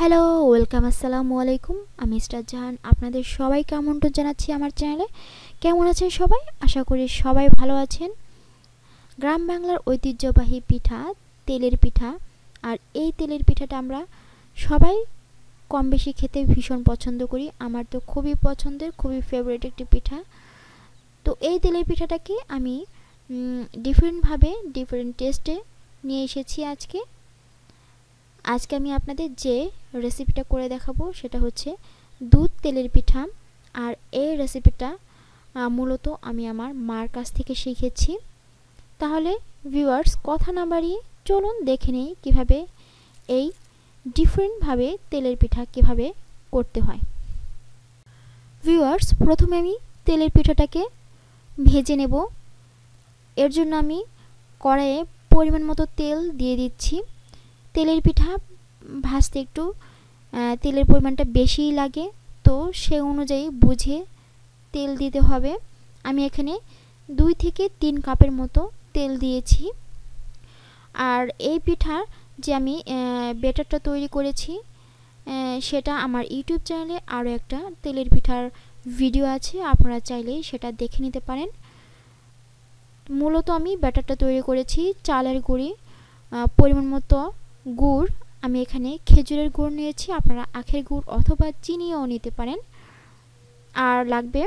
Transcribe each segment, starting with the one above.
hello welcome আসসালামু আলাইকুম আমি স্টার জাহান আপনাদের সবাইকে আমন্ত্রণ জানাচ্ছি আমার চ্যানেলে কেমন আছেন সবাই আশা করি সবাই ভালো আছেন গ্রাম বাংলার ঐতিহ্যবাহী পিঠা তেলের পিঠা আর এই তেলের পিঠাটা আমরা সবাই কম বেশি খেতে ভীষণ পছন্দ করি আমার তো খুবই পছন্দের খুবই ফেভারিট একটি পিঠা তো এই তেলের পিঠাটাকে আমি ডিফারেন্টভাবে ডিফারেন্ট টেস্টে নিয়ে এসেছি আজকে আজকে আমি আপনাদের যে রেসিপিটা করে দেখাবো সেটা হচ্ছে দুধ তেলের পিঠা আর এই রেসিপিটা মূলত আমি আমার মার কাছ থেকে শিখেছি তাহলে ভিউয়ার্স কথা না বাড়িয়ে চলুন দেখে নিই কীভাবে এই ডিফারেন্টভাবে তেলের পিঠা কিভাবে করতে হয় ভিউয়ার্স প্রথমে আমি তেলের পিঠাটাকে ভেজে নেব এর জন্য আমি কড়াইয়ে পরিমাণ মতো তেল দিয়ে দিচ্ছি তেলের পিঠা ভাজতে একটু তেলের পরিমাণটা বেশিই লাগে তো সে অনুযায়ী বুঝে তেল দিতে হবে আমি এখানে দুই থেকে তিন কাপের মতো তেল দিয়েছি আর এই পিঠার যে আমি বেটারটা তৈরি করেছি সেটা আমার ইউটিউব চ্যানেলে আরও একটা তেলের পিঠার ভিডিও আছে আপনারা চাইলে সেটা দেখে নিতে পারেন মূলত আমি ব্যাটারটা তৈরি করেছি চালের গুঁড়ি পরিমাণ মতো গুড় আমি এখানে খেজুরের গুড় নিয়েছি আপনারা আখের গুড় অথবা চিনিও নিতে পারেন আর লাগবে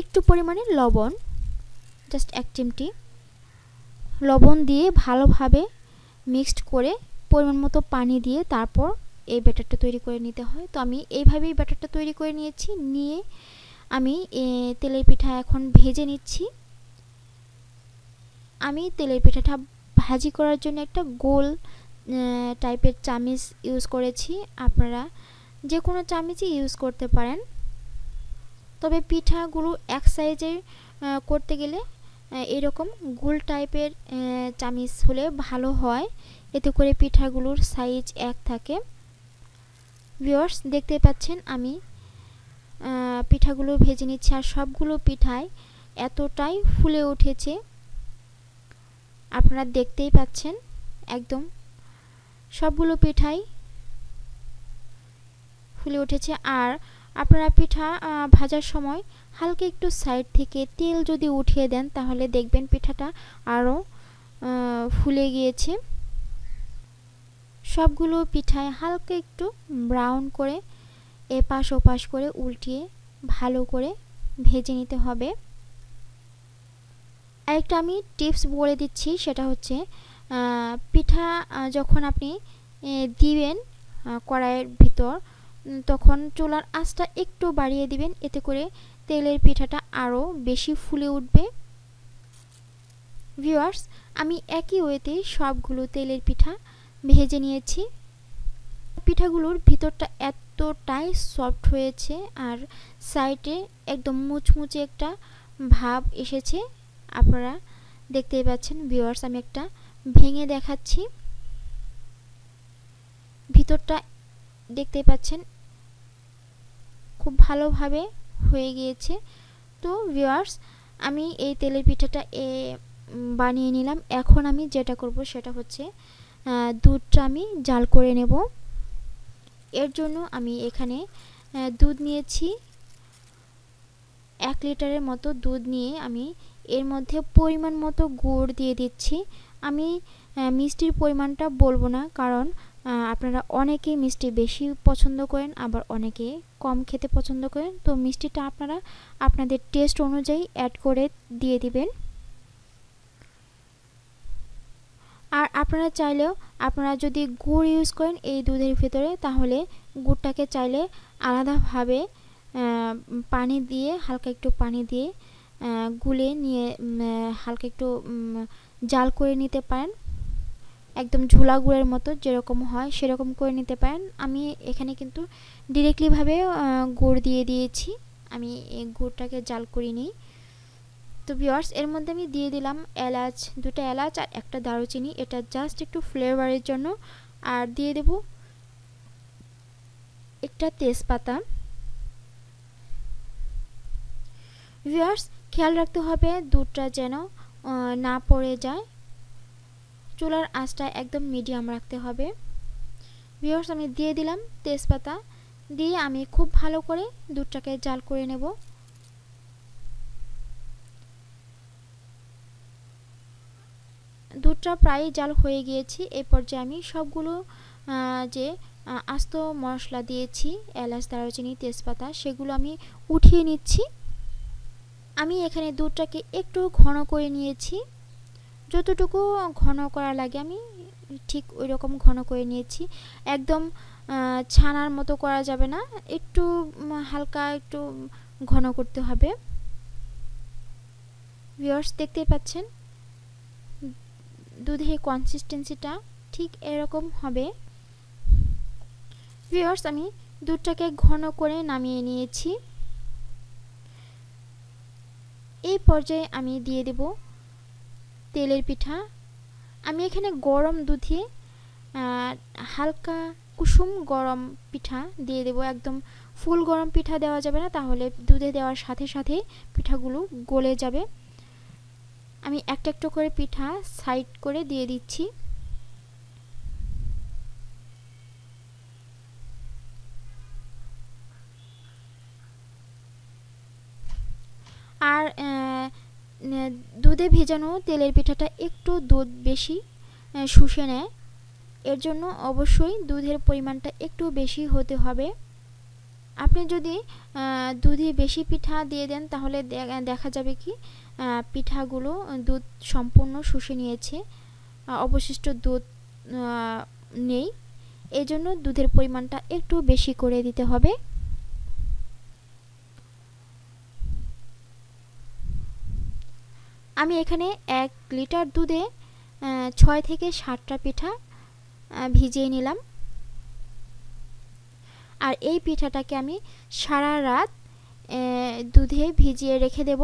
একটু পরিমাণে লবণ জাস্ট এক চিমটি লবণ দিয়ে ভালোভাবে মিক্সড করে পরিমাণ মতো পানি দিয়ে তারপর এই ব্যাটারটা তৈরি করে নিতে হয় তো আমি এইভাবেই ব্যাটারটা তৈরি করে নিয়েছি নিয়ে আমি তেলের পিঠা এখন ভেজে নিচ্ছি আমি তেলের পিঠাটা ভাজি করার জন্য একটা গোল টাইপের চামিচ ইউজ করেছি আপনারা যে কোনো চামিচই ইউজ করতে পারেন তবে পিঠাগুলো এক সাইজে করতে গেলে এরকম গোল টাইপের চামিচ হলে ভালো হয় এতে করে পিঠাগুলোর সাইজ এক থাকে ভিওর্স দেখতে পাচ্ছেন আমি পিঠাগুলো ভেজে নিচ্ছি আর সবগুলো পিঠায় এতটাই ফুলে উঠেছে আপনারা দেখতেই পাচ্ছেন একদম সবগুলো পিঠাই ফুলে উঠেছে আর আপনারা পিঠা ভাজার সময় হালকা একটু সাইড থেকে তেল যদি উঠিয়ে দেন তাহলে দেখবেন পিঠাটা আরও ফুলে গিয়েছে সবগুলো পিঠায় হালকা একটু ব্রাউন করে এপাশ ওপাশ করে উল্টিয়ে ভালো করে ভেজে নিতে হবে একটা আমি টিপস বলে দিচ্ছি সেটা হচ্ছে পিঠা যখন আপনি দিবেন কড়াইয়ের ভিতর তখন চুলার আঁচটা একটু বাড়িয়ে দিবেন এতে করে তেলের পিঠাটা আরও বেশি ফুলে উঠবে ভিউয়ার্স আমি একই ওয়েতে সবগুলো তেলের পিঠা ভেজে নিয়েছি পিঠাগুলোর ভিতরটা এতটাই সফট হয়েছে আর সাইডে একদম মুচমুচে একটা ভাব এসেছে আপনারা দেখতেই পাচ্ছেন ভিওয়ার্স আমি একটা ভেঙে দেখাচ্ছি ভিতরটা দেখতেই পাচ্ছেন খুব ভালোভাবে হয়ে গিয়েছে তো ভিওয়ার্স আমি এই তেলের পিঠাটা এ বানিয়ে নিলাম এখন আমি যেটা করব সেটা হচ্ছে দুধটা আমি জাল করে নেব এর জন্য আমি এখানে দুধ নিয়েছি এক লিটারের মতো দুধ নিয়ে আমি এর মধ্যে পরিমাণ মতো গুড় দিয়ে দিচ্ছি আমি মিষ্টির পরিমাণটা বলবো না কারণ আপনারা অনেকেই মিষ্টি বেশি পছন্দ করেন আবার অনেকে কম খেতে পছন্দ করেন তো মিষ্টিটা আপনারা আপনাদের টেস্ট অনুযায়ী অ্যাড করে দিয়ে দিবেন আর আপনারা চাইলেও আপনারা যদি গুড় ইউজ করেন এই দুধের ভিতরে তাহলে গুড়টাকে চাইলে আলাদাভাবে পানি দিয়ে হালকা একটু পানি দিয়ে গুলে নিয়ে হালকা একটু জাল করে নিতে পারেন একদম ঝোলা গুঁড়ের মতো যেরকম হয় সেরকম করে নিতে পারেন আমি এখানে কিন্তু ডিরেক্টলিভাবে গুড় দিয়ে দিয়েছি আমি এই গুড়টাকে জাল করে নিই তো ভিওয়ার্স এর মধ্যে আমি দিয়ে দিলাম এলাচ দুটো এলাচ আর একটা দারুচিনি এটা জাস্ট একটু ফ্লেভারের জন্য আর দিয়ে দেব একটা তেজপাতা ভিউয়ার্স খেয়াল রাখতে হবে দুধটা যেন না পড়ে যায় চুলার আঁচটা একদম মিডিয়াম রাখতে হবে ভিউয়ার্স আমি দিয়ে দিলাম তেজপাতা দিয়ে আমি খুব ভালো করে দুধটাকে জাল করে নেব দুধটা প্রায় জাল হয়ে গিয়েছি এ পর্যায়ে আমি সবগুলো যে আস্ত মশলা দিয়েছি এলাচ দারচিনি তেজপাতা সেগুলো আমি উঠিয়ে নিচ্ছি আমি এখানে দুধটাকে একটু ঘন করে নিয়েছি যতটুকু ঘন করা লাগে আমি ঠিক ওই রকম ঘন করে নিয়েছি একদম ছানার মতো করা যাবে না একটু হালকা একটু ঘন করতে হবে ভিওর্স দেখতে পাচ্ছেন দুধের কনসিস্টেন্সিটা ঠিক এরকম হবে ভিওর্স আমি দুধটাকে ঘন করে নামিয়ে নিয়েছি এই পর্যায়ে আমি দিয়ে দেব তেলের পিঠা আমি এখানে গরম দুধে হালকা কুসুম গরম পিঠা দিয়ে দেব একদম ফুল গরম পিঠা দেওয়া যাবে না তাহলে দুধে দেওয়ার সাথে সাথে পিঠাগুলো গলে যাবে আমি একটা একটা করে পিঠা সাইড করে দিয়ে দিচ্ছি আর দুধে ভেজানো তেলের পিঠাটা একটু দুধ বেশি শুষে নেয় এর জন্য অবশ্যই দুধের পরিমাণটা একটু বেশি হতে হবে আপনি যদি দুধে বেশি পিঠা দিয়ে দেন তাহলে দেখা যাবে কি পিঠাগুলো দুধ সম্পূর্ণ শুষে নিয়েছে অবশিষ্ট দুধ নেই এজন্য দুধের পরিমাণটা একটু বেশি করে দিতে হবে আমি এখানে এক লিটার দুধে ছয় থেকে সাতটা পিঠা ভিজিয়ে নিলাম আর এই পিঠাটাকে আমি সারা রাত দুধে ভিজিয়ে রেখে দেব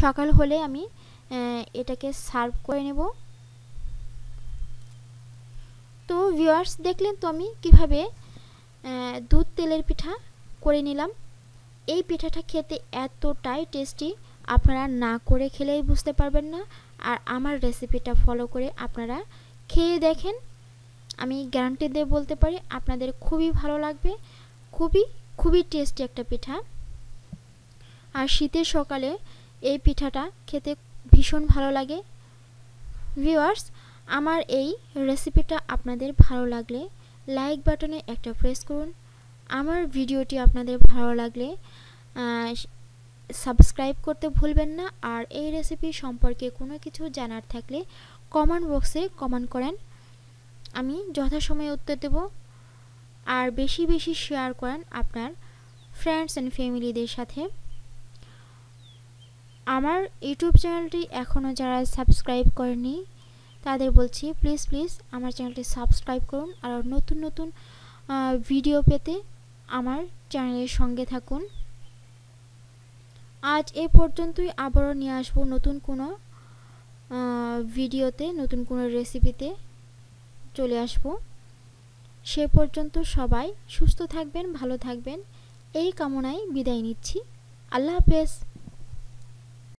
সকাল হলে আমি এটাকে সার্ভ করে নেব তো ভিউয়ার্স দেখলেন তো আমি কীভাবে দুধ তেলের পিঠা করে নিলাম এই পিঠাটা খেতে এতটাই টেস্টি আপনারা না করে খেলেই বুঝতে পারবেন না আর আমার রেসিপিটা ফলো করে আপনারা খেয়ে দেখেন আমি গ্যারান্টি দিয়ে বলতে পারি আপনাদের খুবই ভালো লাগবে খুবই খুবই টেস্টি একটা পিঠা আর শীতের সকালে এই পিঠাটা খেতে ভীষণ ভালো লাগে ভিওয়ার্স আমার এই রেসিপিটা আপনাদের ভালো লাগলে লাইক বাটনে একটা প্রেস করুন আমার ভিডিওটি আপনাদের ভালো লাগলে সাবস্ক্রাইব করতে ভুলবেন না আর এই রেসিপি সম্পর্কে কোনো কিছু জানার থাকলে কমেন্ট বক্সে কমেন্ট করেন আমি যথাসময়ে উত্তর দেব আর বেশি বেশি শেয়ার করেন আপনার ফ্রেন্ডস অ্যান্ড ফ্যামিলিদের সাথে আমার ইউটিউব চ্যানেলটি এখনও যারা সাবস্ক্রাইব করেনি তাদের বলছি প্লিজ প্লিজ আমার চ্যানেলটি সাবস্ক্রাইব করুন আর নতুন নতুন ভিডিও পেতে আমার চ্যানেলের সঙ্গে থাকুন আজ এ পর্যন্তই আবারও নিয়ে আসবো নতুন কোনো ভিডিওতে নতুন কোনো রেসিপিতে চলে আসব সে পর্যন্ত সবাই সুস্থ থাকবেন ভালো থাকবেন এই কামনায় বিদায় নিচ্ছি আল্লাহ হাফেজ